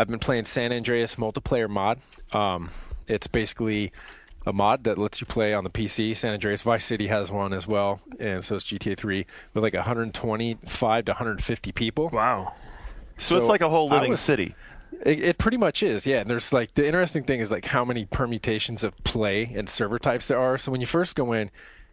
I've been playing San Andreas multiplayer mod. Um, it's basically a mod that lets you play on the PC. San Andreas Vice City has one as well, and so it's GTA 3 with like 125 to 150 people. Wow. So, so it's like a whole living was, city. It, it, pretty much is, yeah. And there's like the interesting thing is like how many permutations of play and server types there are. So when you first go in,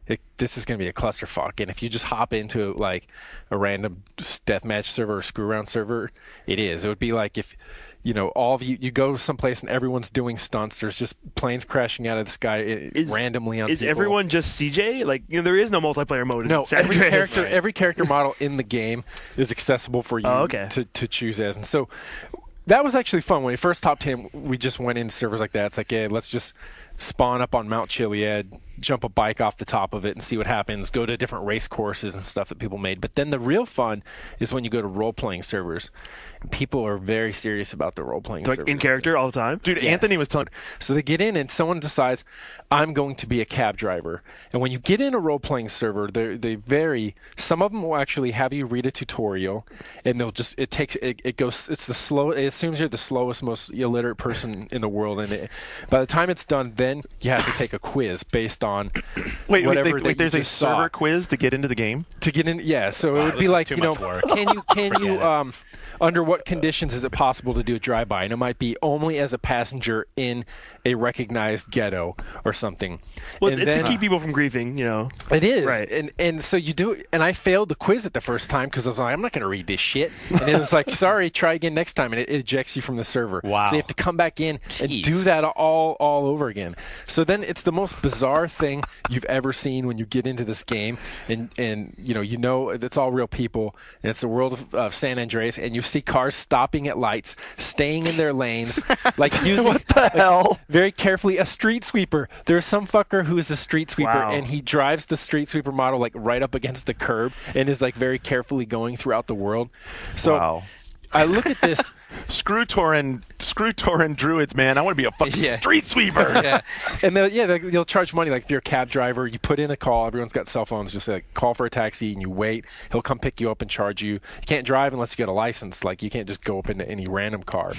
it, this is going to be a clusterfuck. And if you just hop into like a random deathmatch server or screw around server, it is. It would be like if you know, all of you, you go someplace and everyone's doing stunts. There's just planes crashing out of the sky is, randomly on Is people. everyone just CJ? Like, you know, there is no multiplayer mode. No, every character, every character model in the game is accessible for you oh, okay. to, to choose as. And so that was actually fun. When we first top 10, we just went in servers like that. It's like, yeah, let's just spawn up on Mount Chiliad, jump a bike off the top of it and see what happens, go to different race courses and stuff that people made. But then the real fun is when you go to role playing servers. People are very serious about the role playing like in character all the time. Dude, yes. Anthony was telling So they get in and someone decides I'm going to be a cab driver. And when you get in a role playing server, they they vary. Some of them will actually have you read a tutorial and they'll just it takes it, it goes it's the slow it assumes you're the slowest most illiterate person in the world and it, by the time it's done then then you have to take a quiz based on wait, whatever. Wait, they, wait there's a server quiz to get into the game. To get in, yeah. So wow, it would be like you know, work. can you can you um, under what conditions is it possible to do a drive by? And it might be only as a passenger in a recognized ghetto or something. Well, and it's then, to keep people from grieving, you know. It is, right? And and so you do, and I failed the quiz at the first time because I was like, I'm not going to read this shit. And it was like, sorry, try again next time, and it, it ejects you from the server. Wow. So you have to come back in Jeez. and do that all all over again. So then it's the most bizarre thing you've ever seen when you get into this game, and and you know you know it's all real people, and it's the world of, of San Andreas, and you see cars stopping at lights, staying in their lanes, like using what the hell like, very carefully. A street sweeper. There's some fucker who is a street sweeper, wow. and he drives the street sweeper model like right up against the curb, and is like very carefully going throughout the world. So. Wow I look at this screw Torin, screw druids, man. I want to be a fucking yeah. street sweeper. yeah, and then yeah, they, will charge money. Like if you're a cab driver, you put in a call. Everyone's got cell phones. Just like call for a taxi, and you wait. He'll come pick you up and charge you. You can't drive unless you get a license. Like you can't just go up into any random car.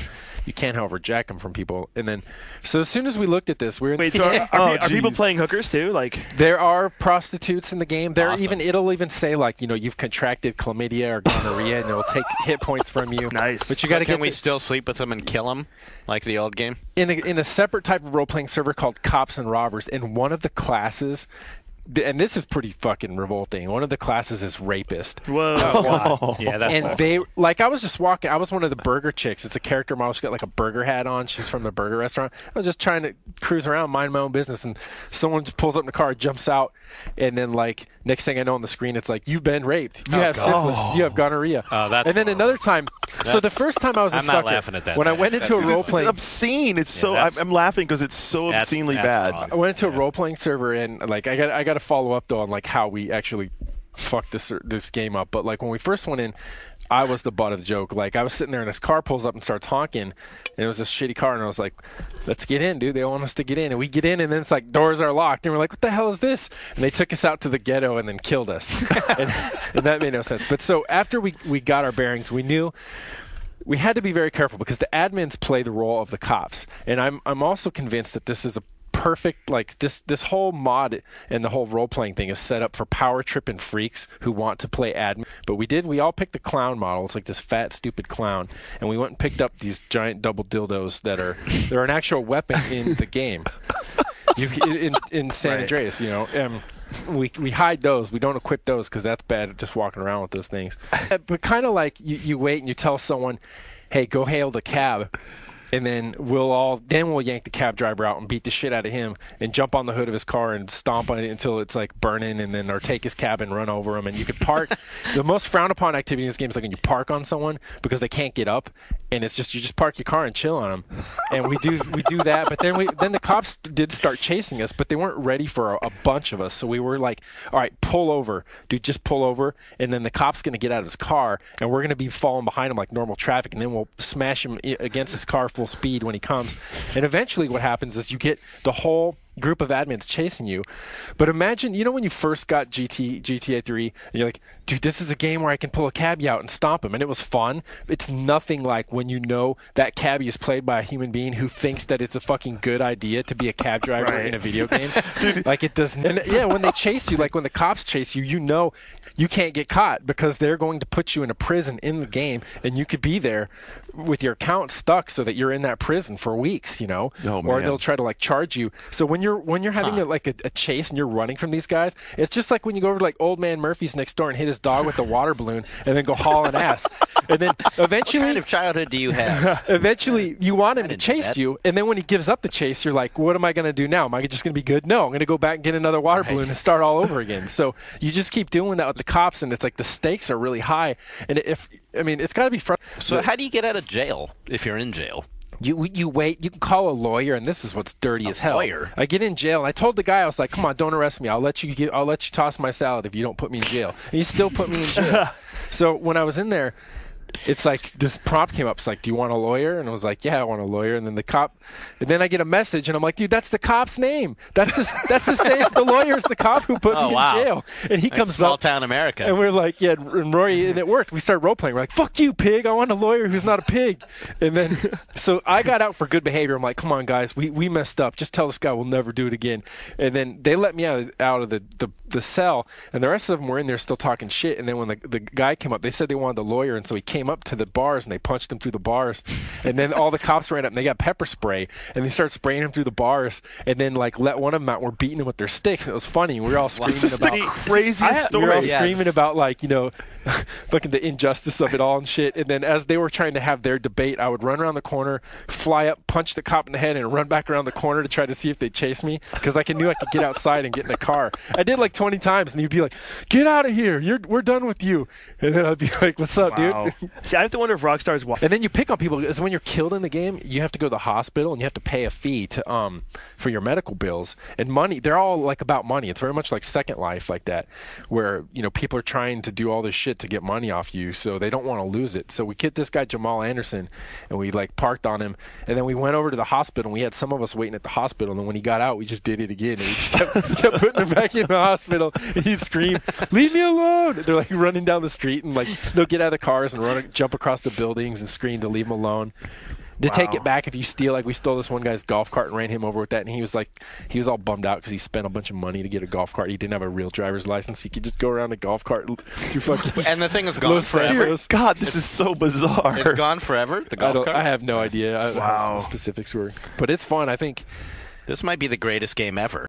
You can, not however, jack them from people. And then, so as soon as we looked at this, we are wait. So are, oh, are people playing hookers too? Like there are prostitutes in the game. There awesome. even it'll even say like you know you've contracted chlamydia or gonorrhea, and it'll take hit points from you you. Nice. But you got to so get. Can we the, still sleep with them and kill them like the old game? In a, in a separate type of role playing server called Cops and Robbers, in one of the classes. And this is pretty fucking revolting. One of the classes is rapist. Whoa! Oh, yeah, that's. And they like I was just walking. I was one of the burger chicks. It's a character model. She's got like a burger hat on. She's from the burger restaurant. I was just trying to cruise around, mind my own business, and someone pulls up in the car, jumps out, and then like Next thing I know on the screen, it's like you've been raped, you oh, have God. syphilis, oh. you have gonorrhea. Oh, that's and then another time. so the first time I was a I'm sucker. Not laughing at that. When I went into a role playing, it's obscene. It's so I'm, laughing because it's so obscenely bad. I went into yeah. a role playing server and like I got I got to follow up though on like how we actually fucked this this game up. But like when we first went in, I was the butt of the joke. Like I was sitting there, and this car pulls up and starts honking, and it was this shitty car, and I was like, "Let's get in, dude! They want us to get in." And we get in, and then it's like doors are locked, and we're like, "What the hell is this?" And they took us out to the ghetto and then killed us, and, and that made no sense. But so after we we got our bearings, we knew we had to be very careful because the admins play the role of the cops. And I'm I'm also convinced that this is a perfect like this this whole mod and the whole role playing thing is set up for power trip and freaks who want to play admin. But we did we all picked the clown model. It's like this fat stupid clown, and we went and picked up these giant double dildos that are they're an actual weapon in the game. You, in, in San right. Andreas, you know. Um, we we hide those. We don't equip those because that's bad. Just walking around with those things. But kind of like you, you wait and you tell someone, "Hey, go hail the cab," and then we'll all then we'll yank the cab driver out and beat the shit out of him and jump on the hood of his car and stomp on it until it's like burning and then or take his cab and run over him and you could park the most frowned upon activity in this game is like when you park on someone because they can't get up and it's just you just park your car and chill on them and we do we do that but then we then the cops did start chasing us but they weren't ready for a, a, bunch of us so we were like all right pull over dude just pull over and then the cop's gonna get out of his car and we're gonna be falling behind him like normal traffic and then we'll smash him against his car full speed when he comes and eventually what happens is you get the whole group of admins chasing you. But imagine, you know, when you first got GT, GTA 3, and you're like, dude, this is a game where I can pull a cabbie out and stomp him, and it was fun. It's nothing like when you know that cabbie is played by a human being who thinks that it's a fucking good idea to be a cab driver right. in a video game. dude. Like, it doesn't. And yeah, when they chase you, like when the cops chase you, you know you can't get caught because they're going to put you in a prison in the game, and you could be there with your account stuck so that you're in that prison for weeks, you know? Oh, or they'll try to, like, charge you. So when you're you're when you're having huh. a, like a, a, chase and you're running from these guys, it's just like when you go over to like old man Murphy's next door and hit his dog with the water balloon and then go hauling ass. And then eventually, what kind of childhood do you have? eventually, you want him to chase you, and then when he gives up the chase, you're like, "What am I going to do now? Am I just going to be good? No, I'm going to go back and get another water right. balloon and start all over again." So you just keep doing that with the cops, and it's like the stakes are really high. And if I mean, it's got to be fun. So, so how do you get out of jail if you're in jail? You you wait. You can call a lawyer, and this is what's dirty a as hell. Lawyer. I get in jail, and I told the guy I was like, "Come on, don't arrest me. I'll let you get. I'll let you toss my salad if you don't put me in jail." And he still put me in jail. so when I was in there, it's like this prompt came up. It's like, do you want a lawyer? And I was like, yeah, I want a lawyer. And then the cop, and then I get a message, and I'm like, dude, that's the cop's name. That's the that's the same. the is the cop who put oh, me wow. in jail. And he comes small up, town America. And we're like, yeah, and Rory, and it worked. We start role playing. We're like, fuck you, pig. I want a lawyer who's not a pig. And then so I got out for good behavior. I'm like, come on, guys, we we messed up. Just tell this guy we'll never do it again. And then they let me out of, out of the, the the cell, and the rest of them were in there still talking shit. And then when the the guy came up, they said they wanted a lawyer, and so he came came up to the bars and they punched him through the bars. And then all the cops ran up and they got pepper spray and they started spraying him through the bars and then like let one of them out. And we're beating him with their sticks. And it was funny. We were all screaming about crazy story. We were all yes. screaming about like you know, fucking the injustice of it all and shit. And then as they were trying to have their debate, I would run around the corner, fly up, punch the cop in the head, and run back around the corner to try to see if they chase me because I knew I could get outside and get in the car. I did like 20 times, and he'd be like, "Get out of here! You're, we're done with you." And then I'd be like, "What's up, wow. dude?" See, I have to wonder if Rockstar's watching. And then you pick on people. Is when you're killed in the game, you have to go to the hospital and you have to pay a fee to um for your medical bills and money. They're all like about money. It's very much like Second Life, like that, where you know people are trying to do all this shit to get money off you, so they don't want to lose it. So we get this guy Jamal Anderson, and we like parked on him, and then we went over to the hospital. and We had some of us waiting at the hospital, and when he got out, we just did it again. And we just kept, kept putting him back in the hospital. And he'd scream, "Leave me alone!" They're like running down the street, and like they'll get out of the cars and run to jump across the buildings and scream to leave him alone to wow. take it back if you steal like we stole this one guy's golf cart and ran him over with that and he was like he was all bummed out because he spent a bunch of money to get a golf cart he didn't have a real driver's license he could just go around a golf cart through fucking and the thing is gone forever Dear god this it's, is so bizarre it's gone forever the golf I cart I have no idea wow. specifics were but it's fun I think this might be the greatest game ever